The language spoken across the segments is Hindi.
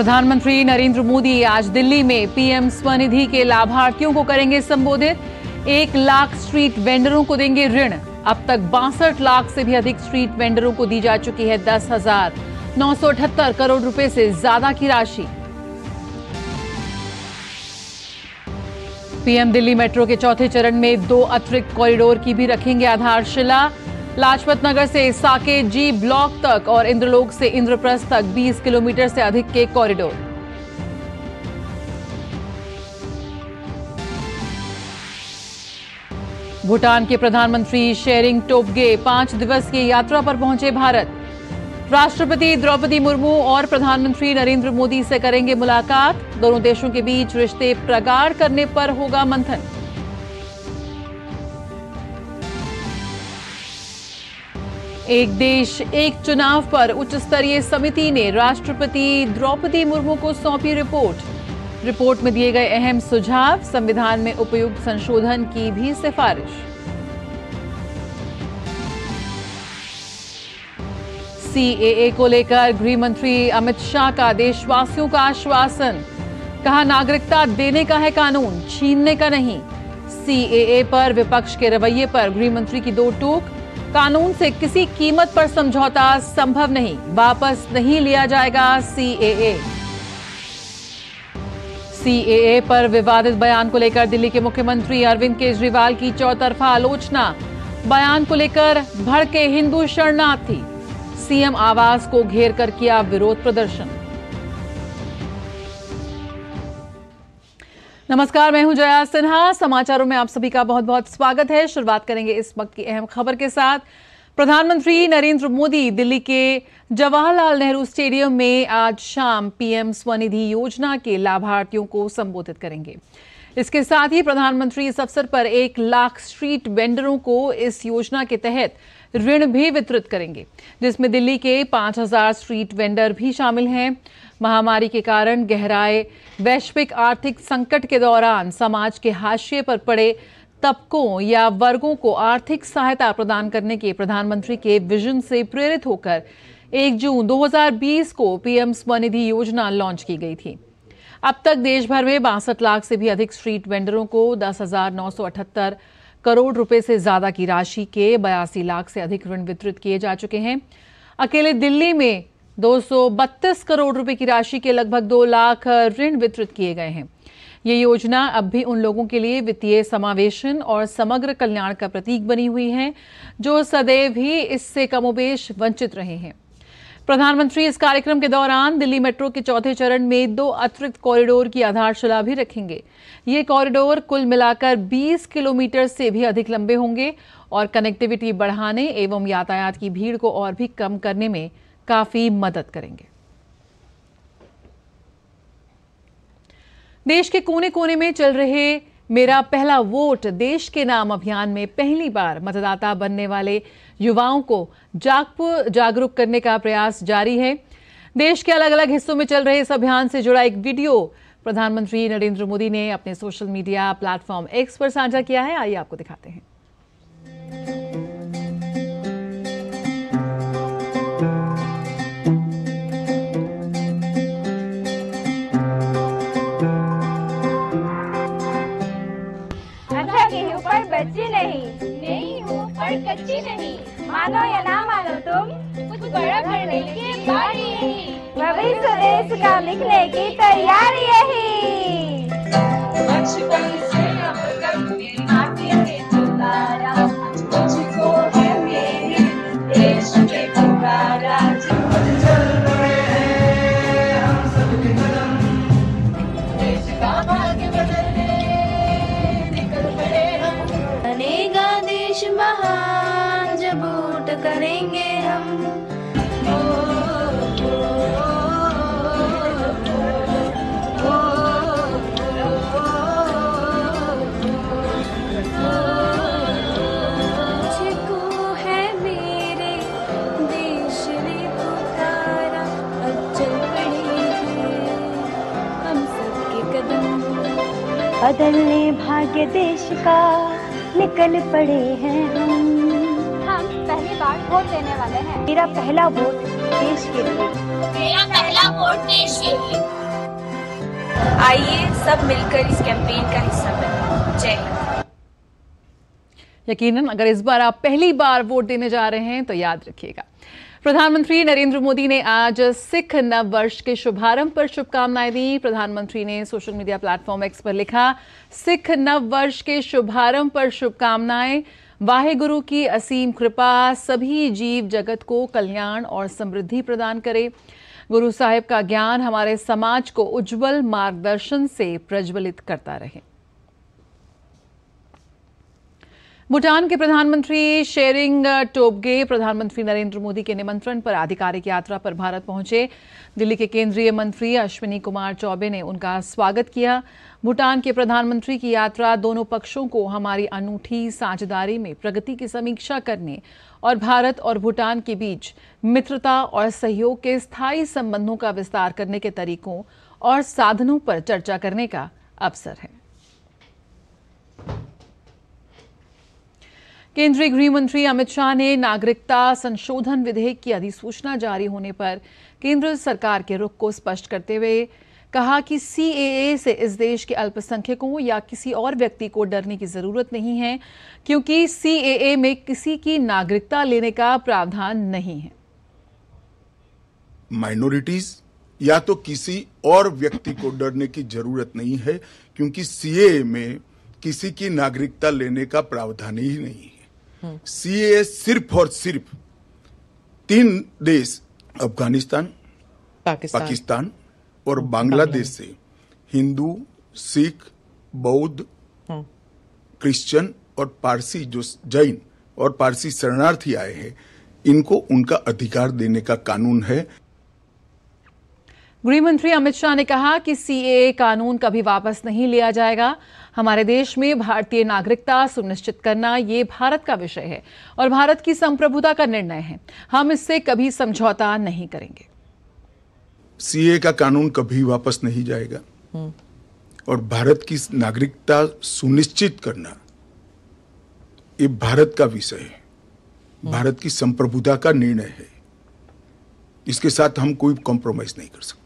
प्रधानमंत्री नरेंद्र मोदी आज दिल्ली में पीएम स्वनिधि के लाभार्थियों को करेंगे संबोधित एक लाख स्ट्रीट वेंडरों को देंगे ऋण अब तक बासठ लाख से भी अधिक स्ट्रीट वेंडरों को दी जा चुकी है दस हजार नौ सौ अठहत्तर करोड़ रुपए से ज्यादा की राशि पीएम दिल्ली मेट्रो के चौथे चरण में दो अतिरिक्त कॉरिडोर की भी रखेंगे आधारशिला लाजपत नगर से साके जी ब्लॉक तक और इंद्रलोक से इंद्रप्रस्थ तक 20 किलोमीटर से अधिक के कॉरिडोर भूटान के प्रधानमंत्री शेरिंग टोपगे पांच दिवसीय यात्रा पर पहुंचे भारत राष्ट्रपति द्रौपदी मुर्मू और प्रधानमंत्री नरेंद्र मोदी से करेंगे मुलाकात दोनों देशों के बीच रिश्ते प्रगाढ़ करने पर होगा मंथन एक देश एक चुनाव पर उच्च स्तरीय समिति ने राष्ट्रपति द्रौपदी मुर्मू को सौंपी रिपोर्ट रिपोर्ट में दिए गए अहम सुझाव संविधान में उपयुक्त संशोधन की भी सिफारिश सीएए को लेकर गृह मंत्री अमित शाह का देशवासियों का आश्वासन कहा नागरिकता देने का है कानून छीनने का नहीं सीएए पर विपक्ष के रवैये पर गृह मंत्री की दो टूक कानून से किसी कीमत पर समझौता संभव नहीं वापस नहीं लिया जाएगा सीएए सीएए पर विवादित बयान को लेकर दिल्ली के मुख्यमंत्री अरविंद केजरीवाल की चौतरफा आलोचना बयान को लेकर भड़के हिंदू शरणार्थी सीएम आवास को घेर कर किया विरोध प्रदर्शन नमस्कार मैं हूं जया सिन्हा समाचारों में आप सभी का बहुत बहुत स्वागत है शुरुआत करेंगे इस वक्त की अहम खबर के साथ प्रधानमंत्री नरेंद्र मोदी दिल्ली के जवाहरलाल नेहरू स्टेडियम में आज शाम पीएम स्वनिधि योजना के लाभार्थियों को संबोधित करेंगे इसके साथ ही प्रधानमंत्री इस अवसर पर एक लाख स्ट्रीट वेंडरों को इस योजना के तहत ऋण भी वितरित करेंगे जिसमें दिल्ली के 5000 स्ट्रीट वेंडर भी शामिल हैं महामारी के कारण गहराए वैश्विक आर्थिक संकट के दौरान समाज के हाशिए पर पड़े तबकों या वर्गों को आर्थिक सहायता प्रदान करने के प्रधानमंत्री के विजन से प्रेरित होकर 1 जून 2020 को पीएम स्वनिधि योजना लॉन्च की गई थी अब तक देश भर में बासठ लाख से भी अधिक स्ट्रीट वेंडरों को दस करोड़ रुपए से ज्यादा की राशि के बयासी लाख से अधिक ऋण वितरित किए जा चुके हैं अकेले दिल्ली में दो करोड़ रुपए की राशि के लगभग दो लाख ऋण वितरित किए गए हैं ये योजना अब भी उन लोगों के लिए वित्तीय समावेशन और समग्र कल्याण का प्रतीक बनी हुई है जो सदैव ही इससे कमोबेश वंचित रहे हैं प्रधानमंत्री इस कार्यक्रम के दौरान दिल्ली मेट्रो के चौथे चरण में दो अतिरिक्त कॉरिडोर की आधारशिला भी रखेंगे ये कॉरिडोर कुल मिलाकर 20 किलोमीटर से भी अधिक लंबे होंगे और कनेक्टिविटी बढ़ाने एवं यातायात की भीड़ को और भी कम करने में काफ़ी मदद करेंगे देश के कोने कोने में चल रहे मेरा पहला वोट देश के नाम अभियान में पहली बार मतदाता बनने वाले युवाओं को जागपुर जागरूक करने का प्रयास जारी है देश के अलग अलग हिस्सों में चल रहे इस अभियान से जुड़ा एक वीडियो प्रधानमंत्री नरेंद्र मोदी ने अपने सोशल मीडिया प्लेटफॉर्म एक्स पर साझा किया है आइए आपको दिखाते हैं तैयारी यही बदलने भाग्य देश का निकल पड़े हैं हम हम पहली बार वोट देने वाले हैं मेरा पहला वोट देश के लिए मेरा पहला वोट देश के लिए आइए सब मिलकर इस कैंपेन का हिस्सा बने जय यकीनन अगर इस बार आप पहली बार वोट देने जा रहे हैं तो याद रखिएगा प्रधानमंत्री नरेंद्र मोदी ने आज सिख नव वर्ष के शुभारंभ पर शुभकामनाएं दी प्रधानमंत्री ने सोशल मीडिया प्लेटफॉर्म एक्स पर लिखा सिख नव वर्ष के शुभारंभ पर शुभकामनाएं वाहेगुरु की असीम कृपा सभी जीव जगत को कल्याण और समृद्धि प्रदान करे गुरु साहिब का ज्ञान हमारे समाज को उज्जवल मार्गदर्शन से प्रज्वलित करता रहे भूटान के प्रधानमंत्री शेरिंग टोबगे प्रधानमंत्री नरेंद्र मोदी के निमंत्रण पर आधिकारिक यात्रा पर भारत पहुंचे दिल्ली के केंद्रीय मंत्री अश्विनी कुमार चौबे ने उनका स्वागत किया भूटान के प्रधानमंत्री की यात्रा दोनों पक्षों को हमारी अनूठी साझेदारी में प्रगति की समीक्षा करने और भारत और भूटान के बीच मित्रता और सहयोग के स्थायी संबंधों का विस्तार करने के तरीकों और साधनों पर चर्चा करने का अवसर है केंद्रीय गृह मंत्री अमित शाह ने नागरिकता संशोधन विधेयक की अधिसूचना जारी होने पर केंद्र सरकार के रुख को स्पष्ट करते हुए कहा कि सीएए से इस देश के अल्पसंख्यकों या किसी और व्यक्ति को डरने की जरूरत नहीं है क्योंकि सीएए में किसी की नागरिकता लेने का प्रावधान नहीं है माइनॉरिटीज या तो किसी और व्यक्ति को डरने की जरूरत नहीं है क्योंकि सीएए में किसी की नागरिकता लेने का प्रावधान ही नहीं है सीए सिर्फ और सिर्फ तीन देश अफगानिस्तान पाकिस्तान, पाकिस्तान और हम्म, बांग्लादेश से हिंदू सिख बौद्ध हम्म। क्रिश्चियन और पारसी जो जैन और पारसी शरणार्थी आए हैं इनको उनका अधिकार देने का कानून है गृहमंत्री अमित शाह ने कहा कि सीएए कानून कभी वापस नहीं लिया जाएगा हमारे देश में भारतीय नागरिकता सुनिश्चित करना ये भारत का विषय है और भारत की संप्रभुता का निर्णय है हम इससे कभी समझौता नहीं करेंगे सीए का कानून कभी वापस नहीं जाएगा और भारत की नागरिकता सुनिश्चित करना ये भारत का विषय है भारत की संप्रभुता का निर्णय है इसके साथ हम कोई कॉम्प्रोमाइज नहीं कर सकते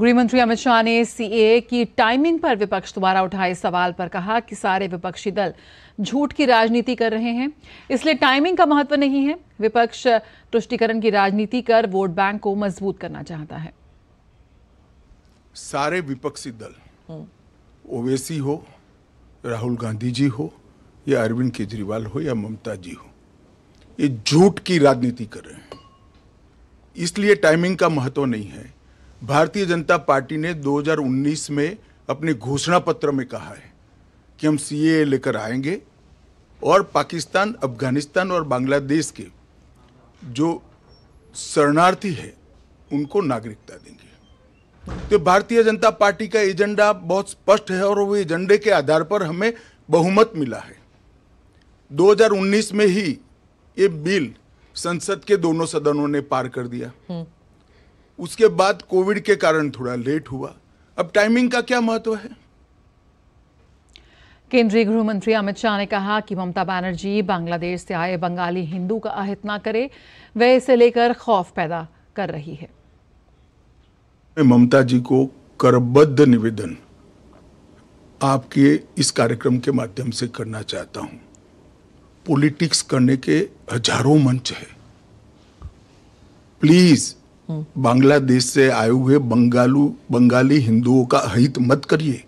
गृहमंत्री अमित शाह ने सीए की टाइमिंग पर विपक्ष द्वारा उठाए सवाल पर कहा कि सारे विपक्षी दल झूठ की राजनीति कर रहे हैं इसलिए टाइमिंग का महत्व नहीं है विपक्ष तुष्टिकरण की राजनीति कर वोट बैंक को मजबूत करना चाहता है सारे विपक्षी दल हम्म। ओवैसी हो राहुल गांधी जी हो या अरविंद केजरीवाल हो या ममता जी हो ये झूठ की राजनीति कर रहे हैं इसलिए टाइमिंग का महत्व नहीं है भारतीय जनता पार्टी ने 2019 में अपने घोषणा पत्र में कहा है कि हम सीए लेकर आएंगे और पाकिस्तान अफगानिस्तान और बांग्लादेश के जो शरणार्थी है उनको नागरिकता देंगे तो भारतीय जनता पार्टी का एजेंडा बहुत स्पष्ट है और वो एजेंडे के आधार पर हमें बहुमत मिला है 2019 में ही ये बिल संसद के दोनों सदनों ने पार कर दिया हम्म। उसके बाद कोविड के कारण थोड़ा लेट हुआ अब टाइमिंग का क्या महत्व है केंद्रीय गृह मंत्री अमित शाह ने कहा कि ममता बनर्जी बांग्लादेश से आए बंगाली हिंदू का अहित ना करे वह इसे लेकर खौफ पैदा कर रही है ममता जी को करबद्ध निवेदन आपके इस कार्यक्रम के माध्यम से करना चाहता हूं पॉलिटिक्स करने के हजारों मंच है प्लीज बांग्लादेश से आए हुए बंगालू बंगाली हिंदुओं का हित मत करिए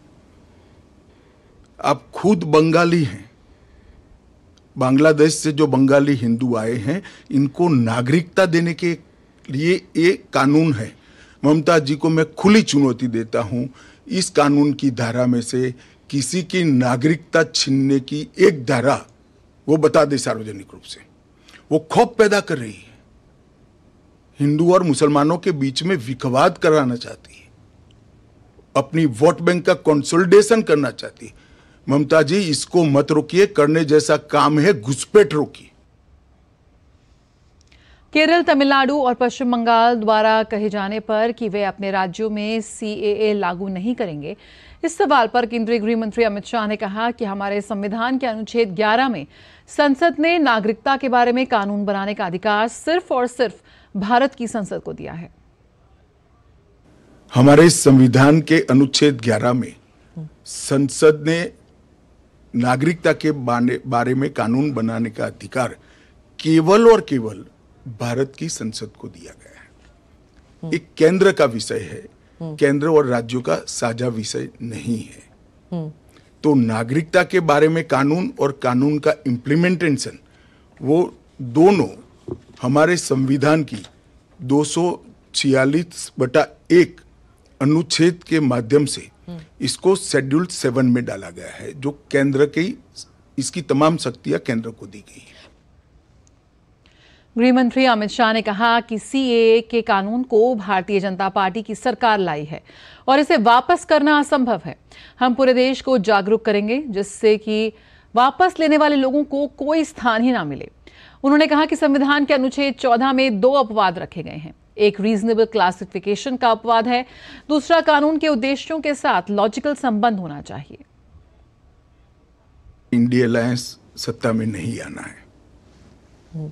आप खुद बंगाली हैं बांग्लादेश से जो बंगाली हिंदू आए हैं इनको नागरिकता देने के लिए एक कानून है ममता जी को मैं खुली चुनौती देता हूं इस कानून की धारा में से किसी की नागरिकता छीनने की एक धारा वो बता दे सार्वजनिक रूप से वो खौफ पैदा कर रही है हिंदू और मुसलमानों के बीच में विखवाद कराना चाहती है अपनी वोट बैंक का कंसोलिडेशन करना चाहती है ममता जी इसको मत रोकिए करने जैसा काम है घुसपैठ रोकिए केरल तमिलनाडु और पश्चिम बंगाल द्वारा कहे जाने पर कि वे अपने राज्यों में सीएए लागू नहीं करेंगे इस सवाल पर केंद्रीय गृह मंत्री अमित शाह ने कहा कि हमारे संविधान के अनुच्छेद 11 में संसद ने नागरिकता के बारे में कानून बनाने का अधिकार सिर्फ और सिर्फ भारत की संसद को दिया है हमारे संविधान के अनुच्छेद 11 में संसद ने नागरिकता के बारे में कानून बनाने का अधिकार केवल और केवल भारत की संसद को दिया गया है एक केंद्र का विषय है केंद्र और राज्यों का साझा विषय नहीं है तो नागरिकता के बारे में कानून और कानून का इम्प्लीमेंटेशन वो दोनों हमारे संविधान की दो बटा एक अनुच्छेद के माध्यम से इसको शेड्यूल सेवन में डाला गया है जो केंद्र की इसकी तमाम शक्तियां केंद्र को दी गई गृह मंत्री अमित शाह ने कहा कि सीएए के कानून को भारतीय जनता पार्टी की सरकार लाई है और इसे वापस करना असंभव है हम पूरे देश को जागरूक करेंगे जिससे कि वापस लेने वाले लोगों को कोई स्थान ही ना मिले उन्होंने कहा कि संविधान के अनुच्छेद चौदह में दो अपवाद रखे गए हैं एक रीजनेबल क्लासिफिकेशन का अपवाद है दूसरा कानून के उद्देश्यों के साथ लॉजिकल संबंध होना चाहिए इंडिया अलायंस सत्ता में नहीं आना है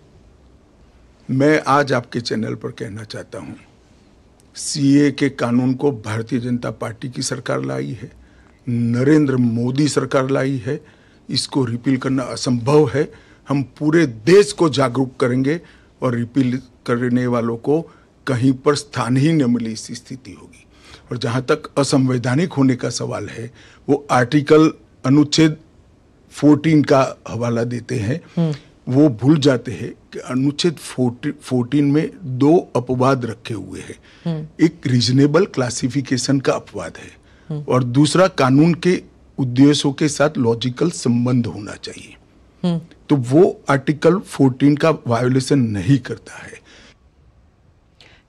मैं आज आपके चैनल पर कहना चाहता हूं सीए के कानून को भारतीय जनता पार्टी की सरकार लाई है नरेंद्र मोदी सरकार लाई है इसको रिपील करना असंभव है हम पूरे देश को जागरूक करेंगे और रिपील करने वालों को कहीं पर स्थान ही न मिली इसी स्थिति होगी और जहां तक असंवैधानिक होने का सवाल है वो आर्टिकल अनुच्छेद 14 का हवाला देते हैं हम्म। वो भूल जाते हैं कि अनुच्छेद 14 में दो अपवाद रखे हुए हैं हम्म। एक रीजनेबल क्लासिफिकेशन का अपवाद है हम्म। और दूसरा कानून के उद्देश्यों के साथ लॉजिकल संबंध होना चाहिए तो वो आर्टिकल 14 का वायोलेशन नहीं करता है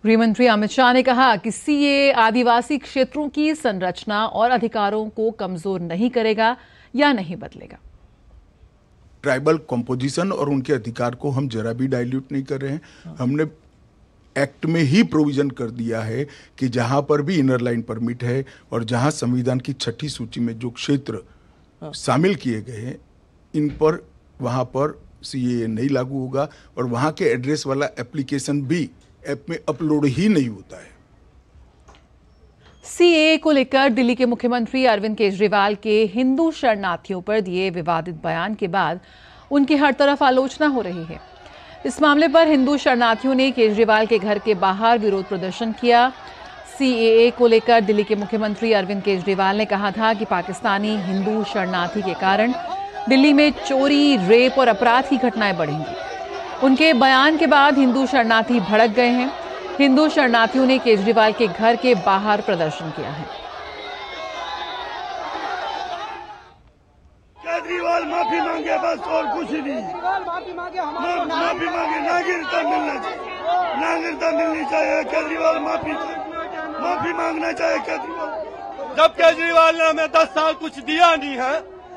गृहमंत्री अमित शाह ने कहा कि सीए आदिवासी क्षेत्रों की संरचना और अधिकारों को कमजोर नहीं करेगा या नहीं बदलेगा ट्राइबल कंपोजिशन और उनके अधिकार को हम जरा भी डाइल्यूट नहीं कर रहे हैं हाँ। हमने एक्ट में ही प्रोविजन कर दिया है कि जहां पर भी इनर लाइन परमिट है और जहां संविधान की छठी सूची में जो क्षेत्र हाँ। शामिल किए गए हैं इन पर वहाँ पर सी नहीं लागू होगा और वहाँ के एड्रेस वाला एप्लीकेशन भी ऐप में अपलोड ही नहीं होता है सी को लेकर दिल्ली के मुख्यमंत्री अरविंद केजरीवाल के हिंदू शरणार्थियों पर दिए विवादित बयान के बाद उनकी हर तरफ आलोचना हो रही है इस मामले पर हिंदू शरणार्थियों ने केजरीवाल के घर के बाहर विरोध प्रदर्शन किया सी को लेकर दिल्ली के मुख्यमंत्री अरविंद केजरीवाल ने कहा था कि पाकिस्तानी हिंदू शरणार्थी के कारण दिल्ली में चोरी रेप और अपराध की घटनाएं बढ़ेंगी उनके बयान के बाद हिंदू शरणार्थी भड़क गए हैं हिंदू शरणार्थियों ने केजरीवाल के घर के बाहर प्रदर्शन किया है केजरीवाल माफी मांगे बस और कुछ नहीं माफी मांगे माफी मांगे नागरिकता मिलना चाहिए नागरिकता मिलनी चाहिए केजरीवाल माफी माफी मांगना चाहिए केजरीवाल जब केजरीवाल ने हमें दस साल कुछ दिया नहीं है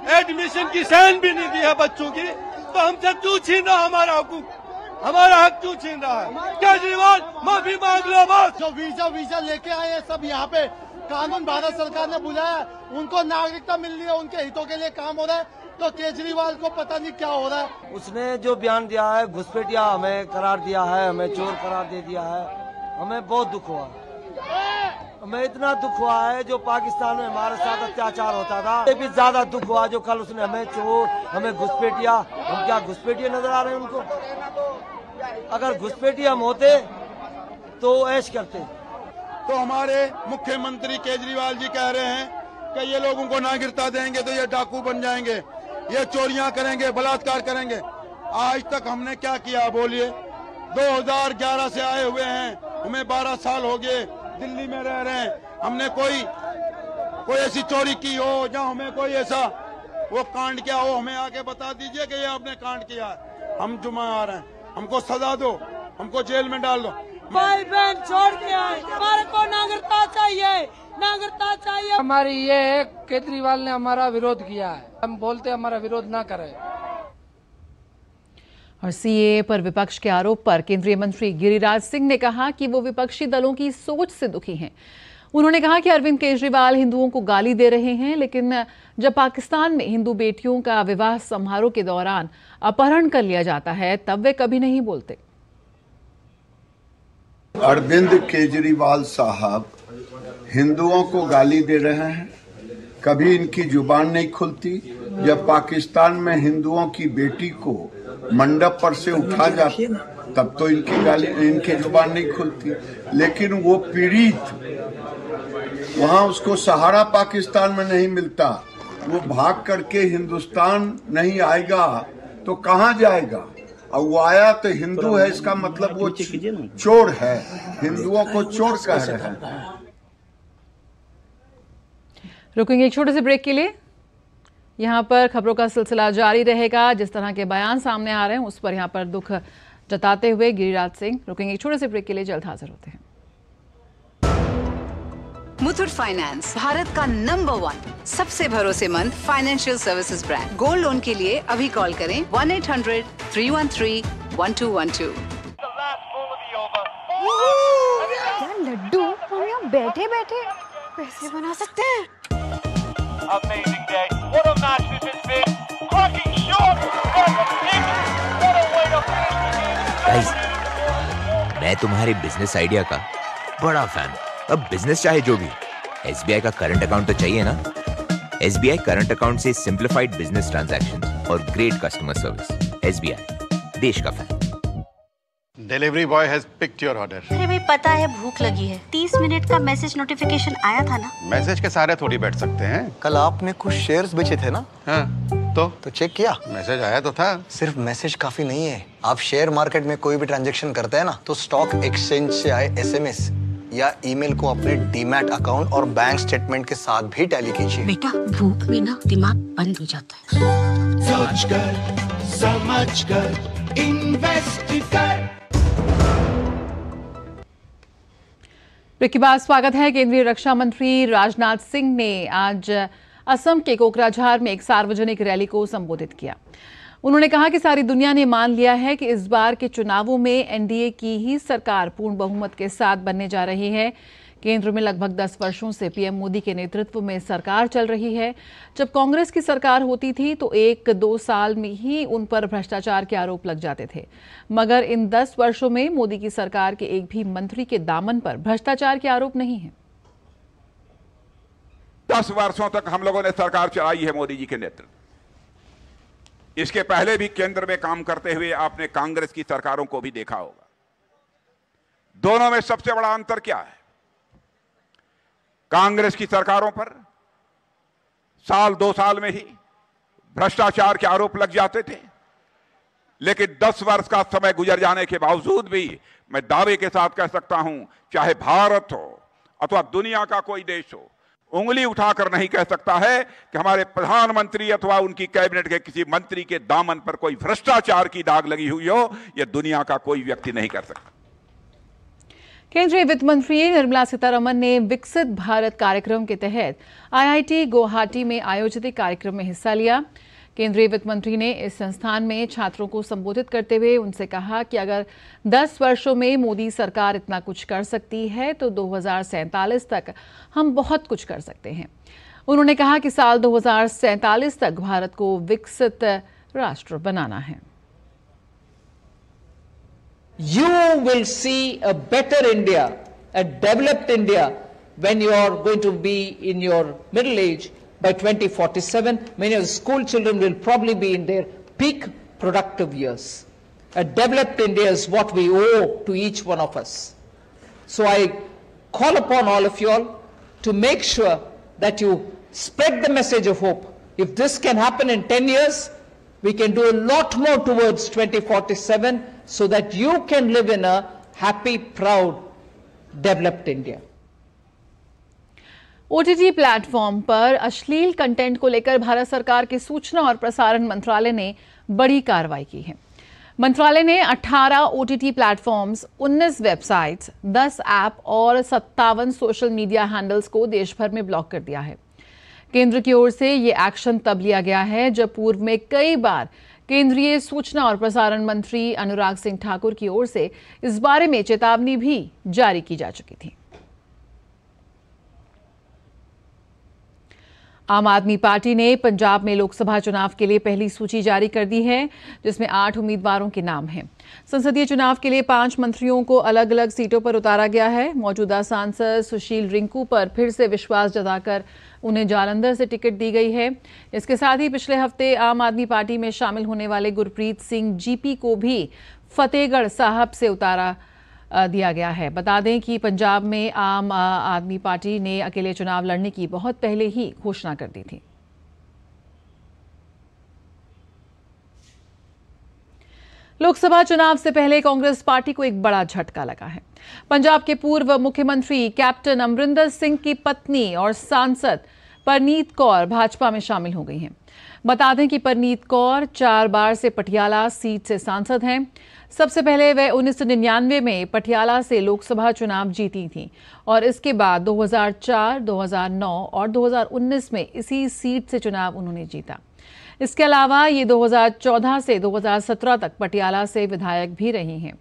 एडमिशन की सैन भी नहीं दी है बच्चों की तो हमसे क्यों छीन रहा हमारा हकूक हमारा हक क्यों छीन रहा है केजरीवाल माफी मांग लो बस जो वीजा वीजा लेके आए हैं सब यहाँ पे कानून भारत सरकार ने बुलाया उनको नागरिकता मिल रही है उनके हितों के लिए काम हो रहा है तो केजरीवाल को पता नहीं क्या हो रहा है उसने जो बयान दिया है घुसपैठिया हमें करार दिया है हमें चोर करार दे दिया है हमें बहुत दुख हुआ मैं इतना दुख हुआ है जो पाकिस्तान में हमारे साथ अत्याचार होता था ये भी ज्यादा दुख हुआ जो कल उसने हमें चोर हमें घुसपेटिया हम क्या घुसपेटिया नजर आ रहे हैं उनको अगर घुसपेटिया हम होते तो ऐश करते तो हमारे मुख्यमंत्री केजरीवाल जी कह रहे हैं कि ये लोगों को ना गिरता देंगे तो ये डाकू बन जाएंगे ये चोरियां करेंगे बलात्कार करेंगे आज तक हमने क्या किया बोलिए 2011 से आए हुए हैं हमें 12 साल हो गए दिल्ली में रह रहे हैं हमने कोई कोई ऐसी चोरी की हो या हमें कोई ऐसा वो कांड क्या हो हमें आके बता दीजिए कि ये आपने कांड किया हम जुमा आ रहे हैं हमको सजा दो हमको जेल में डाल दो भाई बहन छोड़ के आए हमारे को नागरिकता चाहिए नागरिकता चाहिए हमारी ये केजरीवाल ने हमारा विरोध किया है हम बोलते हमारा विरोध ना करें और सीए पर विपक्ष के आरोप पर केंद्रीय मंत्री गिरिराज सिंह ने कहा कि वो विपक्षी दलों की सोच से दुखी हैं उन्होंने कहा कि अरविंद केजरीवाल हिंदुओं को गाली दे रहे हैं लेकिन जब पाकिस्तान में हिंदू बेटियों का विवाह समारोह के दौरान अपहरण कर लिया जाता है तब वे कभी नहीं बोलते अरविंद केजरीवाल साहब हिंदुओं को गाली दे रहे हैं कभी इनकी जुबान नहीं खुलती जब पाकिस्तान में हिंदुओं की बेटी को मंडप पर से उठा जाता तब तो इनकी गाली इनकी जुबान नहीं खुलती लेकिन वो पीड़ित वहाँ उसको सहारा पाकिस्तान में नहीं मिलता वो भाग करके हिंदुस्तान नहीं आएगा तो कहाँ जाएगा और वो आया तो हिंदू है इसका मतलब वो चोर है हिंदुओं को चोर कह रहे हैं रुकेंगे एक छोटे से ब्रेक के लिए यहाँ पर खबरों का सिलसिला जारी रहेगा जिस तरह के बयान सामने आ रहे हैं उस पर यहाँ पर दुख जताते हुए गिरिराज सिंह रुकेंगे एक छोटे से ब्रेक के लिए जल्द हाजिर होते हैं मुथुट फाइनेंस भारत का नंबर वन सबसे भरोसेमंद financial services brand gold loan के लिए अभी कॉल करें one eight hundred three one three one two one two लड्डू बैठे बैठे पैसे बना सकते हैं Amazing day. What a match this has been. Cracking shot. What a kick. What a way to finish the मैं तुम्हारे बिजनेस आइडिया का बड़ा फैन अब बिजनेस चाहे जो भी एस का करंट अकाउंट तो चाहिए ना एस करंट अकाउंट से सिंप्लीफाइड बिजनेस ट्रांजेक्शन और ग्रेट कस्टमर सर्विस एस देश का fan delivery boy has picked your order अरे भाई पता है भूख लगी है तीस मिनट का मैसेज नोटिफिकेशन आया था ना मैसेज के सारे थोड़ी बैठ सकते हैं कल आपने कुछ शेयर्स बेचे थे ना हाँ, तो तो चेक किया मैसेज आया तो था सिर्फ मैसेज काफी नहीं है आप शेयर मार्केट में कोई भी ट्रांजेक्शन करते हैं ना तो स्टॉक एक्सचेंज से आए एसएमएस या ईमेल को अपने डीमैट अकाउंट और बैंक स्टेटमेंट के साथ भी टैली कीजिए बेटा भूख में ना दिमाग बंद हो जाता है समझ कर समझ कर इन्वेस्ट कर ब्रेक के बाद स्वागत है केंद्रीय रक्षा मंत्री राजनाथ सिंह ने आज असम के कोकराझार में एक सार्वजनिक रैली को संबोधित किया उन्होंने कहा कि सारी दुनिया ने मान लिया है कि इस बार के चुनावों में एनडीए की ही सरकार पूर्ण बहुमत के साथ बनने जा रही है केंद्र में लगभग 10 वर्षों से पीएम मोदी के नेतृत्व में सरकार चल रही है जब कांग्रेस की सरकार होती थी तो एक दो साल में ही उन पर भ्रष्टाचार के आरोप लग जाते थे मगर इन 10 वर्षों में मोदी की सरकार के एक भी मंत्री के दामन पर भ्रष्टाचार के आरोप नहीं है दस वर्षों तक हम लोगों ने सरकार चलाई है मोदी जी के नेतृत्व इसके पहले भी केंद्र में काम करते हुए आपने कांग्रेस की सरकारों को भी देखा होगा दोनों में सबसे बड़ा अंतर क्या है कांग्रेस की सरकारों पर साल दो साल में ही भ्रष्टाचार के आरोप लग जाते थे लेकिन 10 वर्ष का समय गुजर जाने के बावजूद भी मैं दावे के साथ कह सकता हूं चाहे भारत हो अथवा दुनिया का कोई देश हो उंगली उठाकर नहीं कह सकता है कि हमारे प्रधानमंत्री अथवा उनकी कैबिनेट के किसी मंत्री के दामन पर कोई भ्रष्टाचार की दाग लगी हुई हो यह दुनिया का कोई व्यक्ति नहीं कर सकता केंद्रीय वित्त मंत्री निर्मला सीतारमन ने विकसित भारत कार्यक्रम के तहत आईआईटी गुवाहाटी में आयोजित एक कार्यक्रम में हिस्सा लिया केंद्रीय वित्त मंत्री ने इस संस्थान में छात्रों को संबोधित करते हुए उनसे कहा कि अगर 10 वर्षों में मोदी सरकार इतना कुछ कर सकती है तो दो तक हम बहुत कुछ कर सकते हैं उन्होंने कहा कि साल दो तक भारत को विकसित राष्ट्र बनाना है you will see a better India, a developed India, when you are going to be in your middle age by 2047. Many of the school children will probably be in their peak productive years. A developed India is what we owe to each one of us. So I call upon all of you all to make sure that you spread the message of hope. If this can happen in 10 years, We can do a lot more towards 2047 so that you can live in a happy, proud, developed India. OTT platform पर अश्लील कंटेंट को लेकर भारत सरकार के सूचना और प्रसारण मंत्रालय ने बड़ी कार्रवाई की है मंत्रालय ने 18 ओटीटी प्लेटफॉर्म्स 19 वेबसाइट्स 10 ऐप और सत्तावन सोशल मीडिया हैंडल्स को देशभर में ब्लॉक कर दिया है केंद्र की ओर से ये एक्शन तब लिया गया है जब पूर्व में कई बार केंद्रीय सूचना और प्रसारण मंत्री अनुराग सिंह ठाकुर की ओर से इस बारे में चेतावनी भी जारी की जा चुकी थी आम आदमी पार्टी ने पंजाब में लोकसभा चुनाव के लिए पहली सूची जारी कर दी है जिसमें आठ उम्मीदवारों के नाम हैं संसदीय चुनाव के लिए पांच मंत्रियों को अलग अलग सीटों पर उतारा गया है मौजूदा सांसद सुशील रिंकू पर फिर से विश्वास जताकर उन्हें जालंधर से टिकट दी गई है इसके साथ ही पिछले हफ्ते आम आदमी पार्टी में शामिल होने वाले गुरप्रीत सिंह जीपी को भी फतेहगढ़ साहब से उतारा दिया गया है बता दें कि पंजाब में आम आदमी पार्टी ने अकेले चुनाव लड़ने की बहुत पहले ही घोषणा कर दी थी लोकसभा चुनाव से पहले कांग्रेस पार्टी को एक बड़ा झटका लगा है पंजाब के पूर्व मुख्यमंत्री कैप्टन अमरिंदर सिंह की पत्नी और सांसद परनीत कौर भाजपा में शामिल हो गई हैं बता दें कि परनीत कौर चार बार से पटियाला सीट से सांसद हैं सबसे पहले वह 1999 में पटियाला से लोकसभा चुनाव जीती थीं और इसके बाद 2004, 2009 और 2019 में इसी सीट से चुनाव उन्होंने जीता इसके अलावा ये 2014 से 2017 तक पटियाला से विधायक भी रही हैं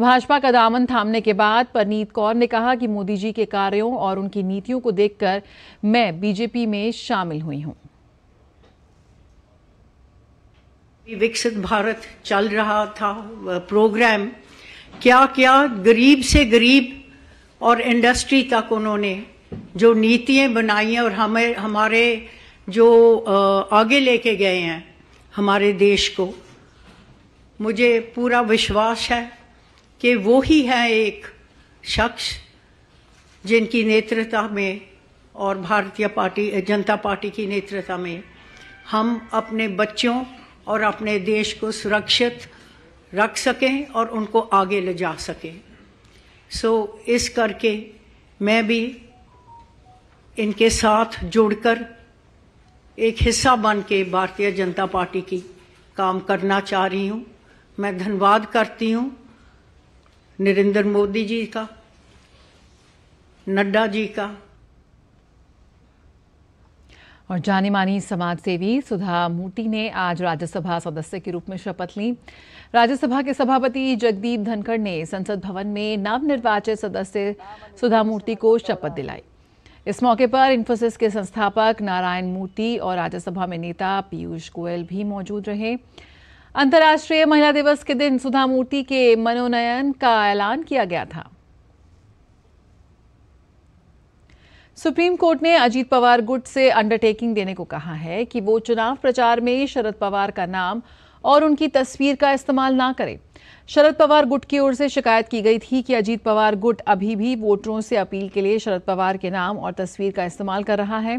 भाजपा का दामन थामने के बाद परनीत कौर ने कहा कि मोदी जी के कार्यों और उनकी नीतियों को देखकर मैं बीजेपी में शामिल हुई हूं विकसित भारत चल रहा था प्रोग्राम क्या क्या गरीब से गरीब और इंडस्ट्री तक उन्होंने जो नीतियाँ बनाई हैं और हमें हमारे जो आगे लेके गए हैं हमारे देश को मुझे पूरा विश्वास है कि वो ही है एक शख्स जिनकी नेतृत्व में और भारतीय पार्टी जनता पार्टी की नेतृत्व में हम अपने बच्चों और अपने देश को सुरक्षित रख सकें और उनको आगे ले जा सकें सो so, इस करके मैं भी इनके साथ जुड़कर एक हिस्सा बन के भारतीय जनता पार्टी की काम करना चाह रही हूँ मैं धन्यवाद करती हूँ नरेंद्र मोदी जी का नड्डा जी का और जानी मानी समाज सेवी सुधा मूर्ति ने आज राज्यसभा सदस्य के रूप में शपथ ली राज्यसभा के सभापति जगदीप धनखड़ ने संसद भवन में नवनिर्वाचित सदस्य सुधा मूर्ति को शपथ दिलाई इस मौके पर इन्फोसिस के संस्थापक नारायण मूर्ति और राज्यसभा में नेता पीयूष गोयल भी मौजूद रहे अंतर्राष्ट्रीय महिला दिवस के दिन सुधा मूर्ति के मनोनयन का ऐलान किया गया था सुप्रीम कोर्ट ने अजीत पवार गुट से अंडरटेकिंग देने को कहा है कि वो चुनाव प्रचार में शरद पवार का नाम और उनकी तस्वीर का इस्तेमाल ना करें शरद पवार गुट की ओर से शिकायत की गई थी कि अजीत पवार गुट अभी भी वोटरों से अपील के लिए शरद पवार के नाम और तस्वीर का इस्तेमाल कर रहा है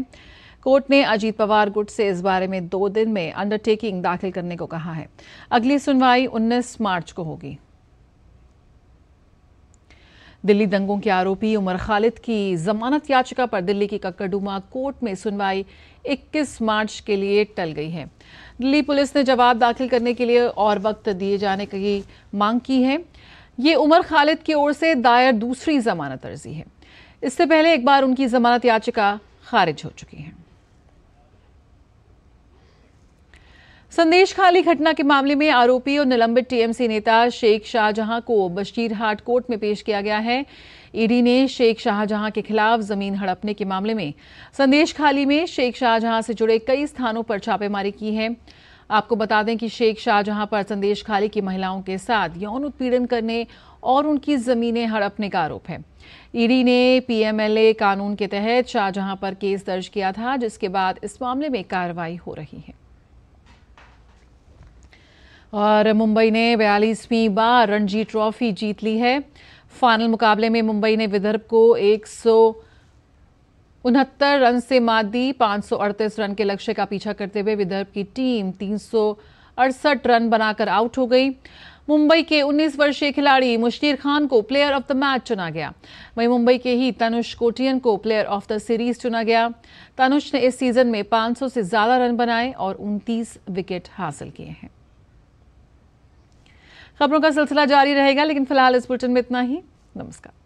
कोर्ट ने अजीत पवार गुट से इस बारे में दो दिन में अंडरटेकिंग दाखिल करने को कहा है अगली सुनवाई 19 मार्च को होगी दिल्ली दंगों के आरोपी उमर खालिद की जमानत याचिका पर दिल्ली की कक्कडूमा कोर्ट में सुनवाई 21 मार्च के लिए टल गई है दिल्ली पुलिस ने जवाब दाखिल करने के लिए और वक्त दिए जाने की मांग की है ये उमर खालिद की ओर से दायर दूसरी जमानत अर्जी है इससे पहले एक बार उनकी जमानत याचिका खारिज हो चुकी है संदेश खाली घटना के मामले में आरोपी और निलंबित टीएमसी नेता शेख शाहजहां को बशीरहाट कोर्ट में पेश किया गया है ईडी ने शेख शाहजहां के खिलाफ जमीन हड़पने के मामले में संदेश खाली में शेख शाहजहां से जुड़े कई स्थानों पर छापेमारी की है आपको बता दें कि शेख शाहजहां पर संदेश खाली की महिलाओं के साथ यौन उत्पीड़न करने और उनकी जमीनें हड़पने का आरोप है ईडी ने पीएमएलए कानून के तहत शाहजहां पर केस दर्ज किया था जिसके बाद इस मामले में कार्रवाई हो रही है और मुंबई ने बयालीसवीं बार रणजी ट्रॉफी जीत ली है फाइनल मुकाबले में मुंबई ने विदर्भ को एक उनहत्तर रन से मात दी 538 रन के लक्ष्य का पीछा करते हुए विदर्भ की टीम तीन अड़सठ रन बनाकर आउट हो गई मुंबई के 19 वर्षीय खिलाड़ी मुश्तीर खान को प्लेयर ऑफ द मैच चुना गया वहीं मुंबई के ही तनुष कोटियन को प्लेयर ऑफ द सीरीज चुना गया तनुष ने इस सीजन में 500 से ज्यादा रन बनाए और 29 विकेट हासिल किए हैं खबरों का सिलसिला जारी रहेगा लेकिन फिलहाल इस बुलेटिन में इतना ही नमस्कार